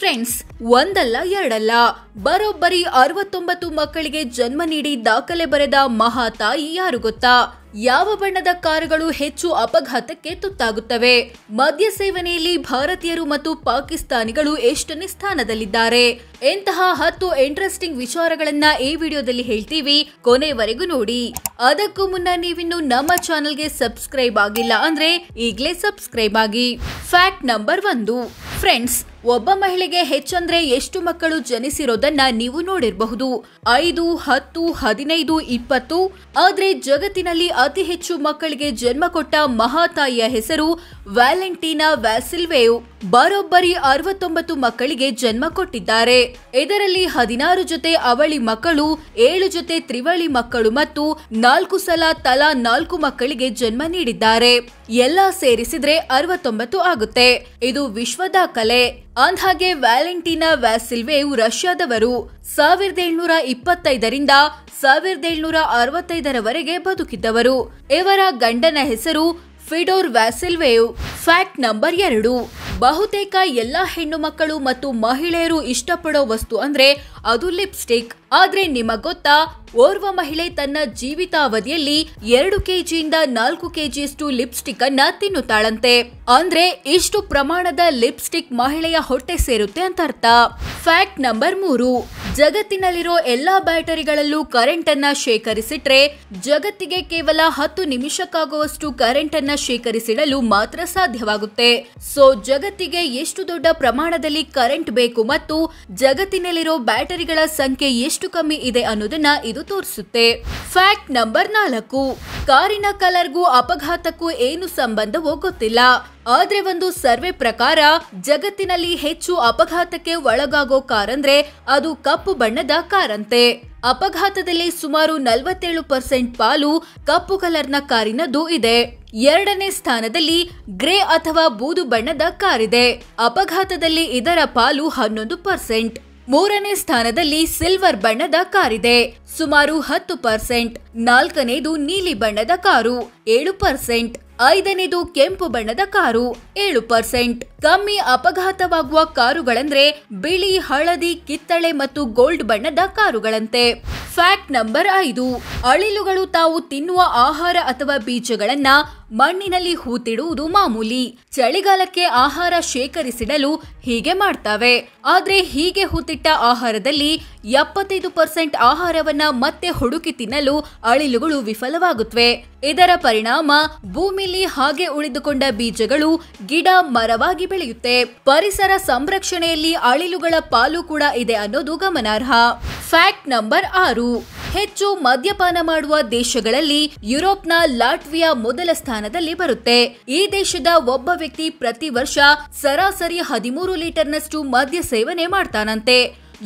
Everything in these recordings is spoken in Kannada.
ಫ್ರೆಂಡ್ಸ್ ಒಂದಲ್ಲ ಎರಡಲ್ಲ ಬರೋಬ್ಬರಿ ಅರವತ್ತೊಂಬತ್ತು ಮಕ್ಕಳಿಗೆ ಜನ್ಮ ನೀಡಿ ದಾಖಲೆ ಬರೆದ ಮಹಾತಾಯಿ ಯಾರು ಗೊತ್ತಾ ಯಾವ ಬಣ್ಣದ ಕಾರುಗಳು ಹೆಚ್ಚು ಅಪಘಾತಕ್ಕೆ ತುತ್ತಾಗುತ್ತವೆ ಮದ್ಯ ಸೇವನೆಯಲ್ಲಿ ಭಾರತೀಯರು ಮತ್ತು ಪಾಕಿಸ್ತಾನಿಗಳು ಎಷ್ಟನೇ ಸ್ಥಾನದಲ್ಲಿದ್ದಾರೆ ಎಂತಹ ಹತ್ತು ಇಂಟ್ರೆಸ್ಟಿಂಗ್ ವಿಚಾರಗಳನ್ನ ಈ ವಿಡಿಯೋದಲ್ಲಿ ಹೇಳ್ತೀವಿ ಕೊನೆವರೆಗೂ ನೋಡಿ ಅದಕ್ಕೂ ಮುನ್ನ ನೀವಿನ್ನು ನಮ್ಮ ಚಾನೆಲ್ಗೆ ಸಬ್ಸ್ಕ್ರೈಬ್ ಆಗಿಲ್ಲ ಅಂದ್ರೆ ಈಗಲೇ ಸಬ್ಸ್ಕ್ರೈಬ್ ಆಗಿ ಫ್ಯಾಕ್ಟ್ ನಂಬರ್ ಒಂದು ಫ್ರೆಂಡ್ಸ್ ಒಬ್ಬ ಮಹಿಳೆಗೆ ಹೆಚ್ಚಂದ್ರೆ ಎಷ್ಟು ಮಕ್ಕಳು ಜನಿಸಿರೋದನ್ನ ನೀವು ನೋಡಿರಬಹುದು ಐದು ಹತ್ತು ಹದಿನೈದು ಇಪ್ಪತ್ತು ಆದ್ರೆ ಜಗತ್ತಿನಲ್ಲಿ ಅತಿ ಹೆಚ್ಚು ಮಕ್ಕಳಿಗೆ ಜನ್ಮ ಕೊಟ್ಟ ಮಹಾತಾಯಿಯ ಹೆಸರು ವ್ಯಾಲೆಂಟೀನಾ ವ್ಯಾಸಿಲ್ವೇವ್ ಬರೋಬ್ಬರಿ ಅರವತ್ತೊಂಬತ್ತು ಮಕ್ಕಳಿಗೆ ಜನ್ಮ ಕೊಟ್ಟಿದ್ದಾರೆ ಇದರಲ್ಲಿ ಹದಿನಾರು ಜೊತೆ ಅವಳಿ ಮಕ್ಕಳು ಏಳು ಜೊತೆ ತ್ರಿವಳಿ ಮಕ್ಕಳು ಮತ್ತು ನಾಲ್ಕು ಸಲ ತಲಾ ನಾಲ್ಕು ಮಕ್ಕಳಿಗೆ ಜನ್ಮ ನೀಡಿದ್ದಾರೆ ಎಲ್ಲ ಸೇರಿಸಿದ್ರೆ ಅರವತ್ತೊಂಬತ್ತು ಆಗುತ್ತೆ ಇದು ವಿಶ್ವದ ಕಲೆ ಅಂದ್ಹಾಗೆ ವ್ಯಾಲೆಂಟೀನಾ ವ್ಯಾಸಿಲ್ವೇವ್ ರಷ್ಯಾದವರು ಸಾವಿರದ ಏಳ್ನೂರ ಇಪ್ಪತ್ತೈದರಿಂದ ಸಾವಿರದ ಏಳ್ನೂರ ಅರವತ್ತೈದರವರೆಗೆ ಬದುಕಿದ್ದವರು ಇವರ ಗಂಡನ ಹೆಸರು ಫಿಡೋರ್ ವ್ಯಾಸಿಲ್ವೇವ್ ಫ್ಯಾಕ್ಟ್ ನಂಬರ್ ಎರಡು ಬಹುತೇಕ ಎಲ್ಲ ಹೆಣ್ಣು ಮಕ್ಕಳು ಮತ್ತು ಮಹಿಳೆಯರು ಇಷ್ಟಪಡೋ ವಸ್ತು ಅಂದ್ರೆ ಅದು ಲಿಪ್ಸ್ಟಿಕ್ ಆದ್ರೆ ನಿಮಗ್ ಗೊತ್ತಾ ಓರ್ವ ಮಹಿಳೆ ತನ್ನ ಜೀವಿತಾವಧಿಯಲ್ಲಿ ಎರಡು ಕೆಜಿಯಿಂದ ನಾಲ್ಕು ಕೆಜಿಯಷ್ಟು ಲಿಪ್ಸ್ಟಿಕ್ ಅನ್ನ ತಿನ್ನುತ್ತಾಳಂತೆ ಅಂದ್ರೆ ಇಷ್ಟು ಪ್ರಮಾಣದ ಲಿಪ್ಸ್ಟಿಕ್ ಮಹಿಳೆಯ ಹೊಟ್ಟೆ ಸೇರುತ್ತೆ ಅಂತ ಅರ್ಥ ಫ್ಯಾಕ್ಟ್ ನಂಬರ್ ಮೂರು ಜಗತ್ತಿನಲ್ಲಿರೋ ಎಲ್ಲಾ ಬ್ಯಾಟರಿಗಳಲ್ಲೂ ಕರೆಂಟ್ ಅನ್ನ ಶೇಖರಿಸಿಟ್ರೆ ಜಗತ್ತಿಗೆ ಕೇವಲ ಹತ್ತು ನಿಮಿಷಕ್ಕಾಗುವಷ್ಟು ಕರೆಂಟ್ ಅನ್ನ ಶೇಖರಿಸಿಡಲು ಮಾತ್ರ ಸಾಧ್ಯವಾಗುತ್ತೆ ಸೊ ಜಗತ್ತಿಗೆ ಎಷ್ಟು ದೊಡ್ಡ ಪ್ರಮಾಣದಲ್ಲಿ ಕರೆಂಟ್ ಬೇಕು ಮತ್ತು ಜಗತ್ತಿನಲ್ಲಿರೋ ಬ್ಯಾಟರಿ ಬ್ಯಾಟರಿಗಳ ಸಂಖ್ಯೆ ಎಷ್ಟು ಕಮ್ಮಿ ಇದೆ ಅನ್ನೋದನ್ನ ಇದು ತೋರಿಸುತ್ತೆ ಫ್ಯಾಕ್ಟ್ ನಂಬರ್ ನಾಲ್ಕು ಕಾರಿನ ಕಲರ್ಗೂ ಅಪಘಾತಕ್ಕೂ ಏನು ಸಂಬಂಧವೋ ಗೊತ್ತಿಲ್ಲ ಆದ್ರೆ ಒಂದು ಸರ್ವೆ ಪ್ರಕಾರ ಜಗತ್ತಿನಲ್ಲಿ ಹೆಚ್ಚು ಅಪಘಾತಕ್ಕೆ ಒಳಗಾಗೋ ಕಾರಂದ್ರೆ ಅದು ಕಪ್ಪು ಬಣ್ಣದ ಕಾರಂತೆ ಅಪಘಾತದಲ್ಲಿ ಸುಮಾರು ನಲವತ್ತೇಳು ಪರ್ಸೆಂಟ್ ಪಾಲು ಕಪ್ಪು ಕಲರ್ನ ಕಾರಿನದ್ದು ಇದೆ ಎರಡನೇ ಸ್ಥಾನದಲ್ಲಿ ಗ್ರೇ ಅಥವಾ ಬೂದು ಬಣ್ಣದ ಕಾರಿದೆ ಅಪಘಾತದಲ್ಲಿ ಇದರ ಪಾಲು ಹನ್ನೊಂದು ಪರ್ಸೆಂಟ್ ಮೂರನೇ ಸ್ಥಾನದಲ್ಲಿ ಸಿಲ್ವರ್ ಬಣ್ಣದ ಕಾರಿದೆ ಸುಮಾರು ಹತ್ತು ಪರ್ಸೆಂಟ್ ನಾಲ್ಕನೇದು ನೀಲಿ ಬಣ್ಣದ ಕಾರು ಏಳು ಪರ್ಸೆಂಟ್ ಐದನೇದು ಕೆಂಪು ಬಣ್ಣದ ಕಾರು ಏಳು ಪರ್ಸೆಂಟ್ ಕಮ್ಮಿ ಅಪಘಾತವಾಗುವ ಕಾರುಗಳಂದ್ರೆ ಬಿಳಿ ಹಳದಿ ಕಿತ್ತಳೆ ಮತ್ತು ಗೋಲ್ಡ್ ಬಣ್ಣದ ಕಾರುಗಳಂತೆ ಫ್ಯಾಕ್ಟ್ ನಂಬರ್ ಐದು ಅಳಿಲುಗಳು ತಾವು ತಿನ್ನುವ ಆಹಾರ ಅಥವಾ ಬೀಜಗಳನ್ನ ಮಣ್ಣಿನಲ್ಲಿ ಹೂತಿಡುವುದು ಮಾಮೂಲಿ ಚಳಿಗಾಲಕ್ಕೆ ಆಹಾರ ಶೇಖರಿಸಿಡಲು ಹೀಗೆ ಮಾಡ್ತವೆ ಆದ್ರೆ ಹೀಗೆ ಹೂತಿಟ್ಟ ಆಹಾರದಲ್ಲಿ ಎಪ್ಪತ್ತೈದು ಪರ್ಸೆಂಟ್ ಆಹಾರವನ್ನ ಮತ್ತೆ ಹುಡುಕಿ ತಿನ್ನಲು ಅಳಿಲುಗಳು ವಿಫಲವಾಗುತ್ತವೆ ಇದರ ಪರಿಣಾಮ ಭೂಮಿಲಿ ಹಾಗೆ ಉಳಿದುಕೊಂಡ ಬೀಜಗಳು ಗಿಡ ಮರವಾಗಿ ಬೆಳೆಯುತ್ತೆ ಪರಿಸರ ಸಂರಕ್ಷಣೆಯಲ್ಲಿ ಅಳಿಲುಗಳ ಪಾಲು ಕೂಡ ಇದೆ ಅನ್ನೋದು ಗಮನಾರ್ಹ ಫ್ಯಾಕ್ಟ್ ನಂಬರ್ ಆರು ಹೆಚ್ಚು ಮದ್ಯಪಾನ ಮಾಡುವ ದೇಶಗಳಲ್ಲಿ ಯುರೋಪ್ನ ಲಾಟ್ವಿಯಾ ಮೊದಲ ಸ್ಥಾನದಲ್ಲಿ ಬರುತ್ತೆ ಈ ದೇಶದ ಒಬ್ಬ ವ್ಯಕ್ತಿ ಪ್ರತಿ ವರ್ಷ ಸರಾಸರಿ ಹದಿಮೂರು ಲೀಟರ್ನಷ್ಟು ಮದ್ಯ ಸೇವನೆ ಮಾಡ್ತಾನಂತೆ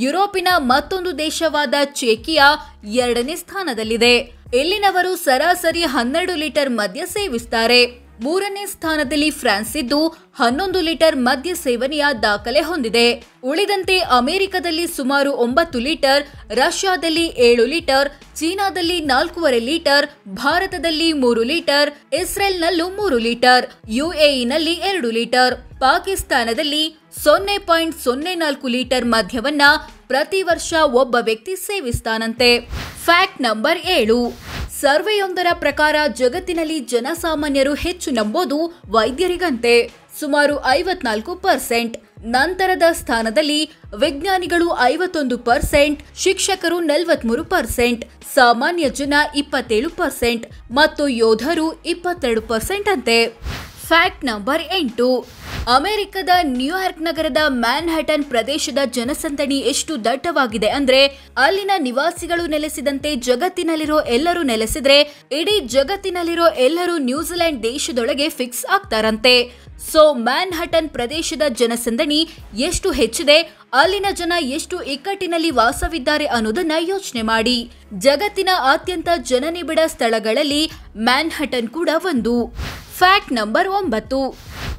ಯುರೋಪಿನ ಮತ್ತೊಂದು ದೇಶವಾದ ಚೇಕಿಯಾ ಎರಡನೇ ಸ್ಥಾನದಲ್ಲಿದೆ ಇಲ್ಲಿನವರು ಸರಾಸರಿ ಹನ್ನೆರಡು ಲೀಟರ್ ಮದ್ಯ ಸೇವಿಸ್ತಾರೆ ಮೂರನೇ ಸ್ಥಾನದಲ್ಲಿ ಫ್ರಾನ್ಸ್ ಇದ್ದು ಹನ್ನೊಂದು ಲೀಟರ್ ಮದ್ಯ ಸೇವನೆಯ ದಾಖಲೆ ಹೊಂದಿದೆ ಉಳಿದಂತೆ ಅಮೆರಿಕದಲ್ಲಿ ಸುಮಾರು ಒಂಬತ್ತು ಲೀಟರ್ ರಷ್ಯಾದಲ್ಲಿ ಏಳು ಲೀಟರ್ ಚೀನಾದಲ್ಲಿ ನಾಲ್ಕೂವರೆ ಲೀಟರ್ ಭಾರತದಲ್ಲಿ ಮೂರು ಲೀಟರ್ ಇಸ್ರೇಲ್ನಲ್ಲೂ ಮೂರು ಲೀಟರ್ ಯುಎಇನಲ್ಲಿ ಎರಡು ಲೀಟರ್ ಪಾಕಿಸ್ತಾನದಲ್ಲಿ ಸೊನ್ನೆ ಪಾಯಿಂಟ್ ಸೊನ್ನೆ ನಾಲ್ಕು ಲೀಟರ್ ಮದ್ಯವನ್ನ ಪ್ರತಿ ವರ್ಷ ಒಬ್ಬ ವ್ಯಕ್ತಿ ಸೇವಿಸ್ತಾನಂತೆ ಫ್ಯಾಕ್ಟ್ ನಂಬರ್ ಏಳು ಸರ್ವೆಯೊಂದರ ಪ್ರಕಾರ ಜಗತ್ತಿನಲ್ಲಿ ಜನಸಾಮಾನ್ಯರು ಹೆಚ್ಚು ನಂಬೋದು ವೈದ್ಯರಿಗಂತೆ ಸುಮಾರು ಐವತ್ನಾಲ್ಕು ಪರ್ಸೆಂಟ್ ನಂತರದ ಸ್ಥಾನದಲ್ಲಿ ವಿಜ್ಞಾನಿಗಳು ಐವತ್ತೊಂದು ಪರ್ಸೆಂಟ್ ಶಿಕ್ಷಕರು ನಲವತ್ಮೂರು ಪರ್ಸೆಂಟ್ ಸಾಮಾನ್ಯ ಜನ ಇಪ್ಪತ್ತೇಳು ಪರ್ಸೆಂಟ್ ಮತ್ತು ಯೋಧರು ಇಪ್ಪತ್ತೆರಡು ಪರ್ಸೆಂಟ್ ಅಂತೆ ಫ್ಯಾಕ್ಟ್ ನಂಬರ್ ಎಂಟು ಅಮೆರಿಕದ ನ್ಯೂಯಾರ್ಕ್ ನಗರದ ಮ್ಯಾನ್ಹ್ಯಾಟನ್ ಪ್ರದೇಶದ ಜನಸಂದಣಿ ಎಷ್ಟು ದಟ್ಟವಾಗಿದೆ ಅಂದ್ರೆ ಅಲ್ಲಿನ ನಿವಾಸಿಗಳು ನೆಲೆಸಿದಂತೆ ಜಗತ್ತಿನಲ್ಲಿರೋ ಎಲ್ಲರೂ ನೆಲೆಸಿದ್ರೆ ಇಡೀ ಜಗತ್ತಿನಲ್ಲಿರೋ ಎಲ್ಲರೂ ನ್ಯೂಜಿಲೆಂಡ್ ದೇಶದೊಳಗೆ ಫಿಕ್ಸ್ ಆಗ್ತಾರಂತೆ ಸೊ ಮ್ಯಾನ್ಹಟನ್ ಪ್ರದೇಶದ ಜನಸಂದಣಿ ಎಷ್ಟು ಹೆಚ್ಚಿದೆ ಅಲ್ಲಿನ ಜನ ಎಷ್ಟು ಇಕ್ಕಟ್ಟಿನಲ್ಲಿ ವಾಸವಿದ್ದಾರೆ ಅನ್ನೋದನ್ನ ಯೋಚನೆ ಮಾಡಿ ಜಗತ್ತಿನ ಅತ್ಯಂತ ಜನನಿಬಿಡ ಸ್ಥಳಗಳಲ್ಲಿ ಮ್ಯಾನ್ಹಟನ್ ಕೂಡ ಒಂದು ಫ್ಯಾಕ್ಟ್ ನಂಬರ್ ಒಂಬತ್ತು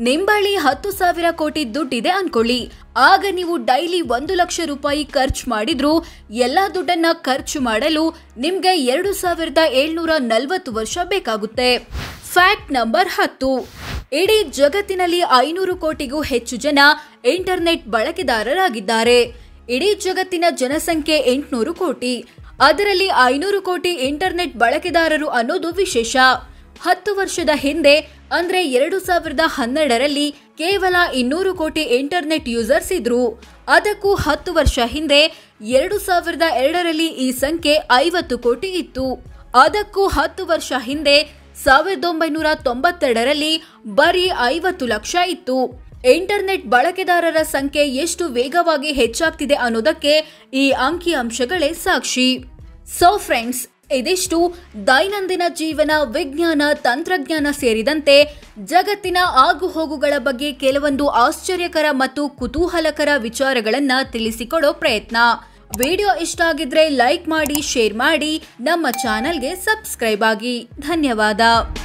ನಿಂಬಳಿ ಹತ್ತು ಸಾವಿರ ಕೋಟಿ ದುಡ್ಡಿದೆ ಅನ್ಕೊಳ್ಳಿ ಆಗ ನೀವು ಡೈಲಿ ಒಂದು ಲಕ್ಷ ರೂಪಾಯಿ ಖರ್ಚು ಮಾಡಿದ್ರು ಎಲ್ಲ ದುಡ್ಡನ್ನ ಖರ್ಚು ಮಾಡಲು ನಿಮಗೆ ಎರಡು ಸಾವಿರದ ಏಳ್ನೂರ ನಲವತ್ತು ವರ್ಷ ಬೇಕಾಗುತ್ತೆ ಫ್ಯಾಕ್ಟ್ ನಂಬರ್ ಹತ್ತು ಇಡೀ ಜಗತ್ತಿನಲ್ಲಿ ಐನೂರು ಕೋಟಿಗೂ ಹೆಚ್ಚು ಜನ ಇಂಟರ್ನೆಟ್ ಬಳಕೆದಾರರಾಗಿದ್ದಾರೆ ಇಡೀ ಜಗತ್ತಿನ ಜನಸಂಖ್ಯೆ ಎಂಟುನೂರು ಕೋಟಿ ಅದರಲ್ಲಿ ಐನೂರು ಕೋಟಿ ಇಂಟರ್ನೆಟ್ ಬಳಕೆದಾರರು ಅನ್ನೋದು ವಿಶೇಷ ಹತ್ತು ವರ್ಷದ ಹಿಂದೆ ಅಂದ್ರೆ ಎರಡು ಸಾವಿರದ ಹನ್ನೆರಡರಲ್ಲಿ ಕೇವಲ ಇನ್ನೂರು ಕೋಟಿ ಇಂಟರ್ನೆಟ್ ಯೂಸರ್ಸ್ ಇದ್ರು ಅದಕ್ಕೂ ಹತ್ತು ವರ್ಷ ಹಿಂದೆ ಎರಡು ಸಾವಿರದ ಎರಡರಲ್ಲಿ ಈ ಸಂಖ್ಯೆ ಐವತ್ತು ಕೋಟಿ ಇತ್ತು ಅದಕ್ಕೂ ಹತ್ತು ವರ್ಷ ಹಿಂದೆ ಸಾವಿರದ ಒಂಬೈನೂರ ತೊಂಬತ್ತೆರಡರಲ್ಲಿ ಬರೀ ಐವತ್ತು ಲಕ್ಷ ಇತ್ತು ಇಂಟರ್ನೆಟ್ ಬಳಕೆದಾರರ ಸಂಖ್ಯೆ ಎಷ್ಟು ವೇಗವಾಗಿ ಹೆಚ್ಚಾಗ್ತಿದೆ ಅನ್ನೋದಕ್ಕೆ ಈ ಅಂಕಿಅಂಶಗಳೇ ಸಾಕ್ಷಿ ಸೊ ಫ್ರೆಂಡ್ಸ್ ಇದಿಷ್ಟು ದೈನಂದಿನ ಜೀವನ ವಿಜ್ಞಾನ ತಂತ್ರಜ್ಞಾನ ಸೇರಿದಂತೆ ಜಗತ್ತಿನ ಆಗುಹೋಗುಗಳ ಬಗ್ಗೆ ಕೆಲವೊಂದು ಆಶ್ಚರ್ಯಕರ ಮತ್ತು ಕುತೂಹಲಕರ ವಿಚಾರಗಳನ್ನು ತಿಳಿಸಿಕೊಡೋ ಪ್ರಯತ್ನ ವಿಡಿಯೋ ಇಷ್ಟ ಆಗಿದ್ರೆ ಲೈಕ್ ಮಾಡಿ ಶೇರ್ ಮಾಡಿ ನಮ್ಮ ಚಾನಲ್ಗೆ ಸಬ್ಸ್ಕ್ರೈಬ್ ಆಗಿ ಧನ್ಯವಾದ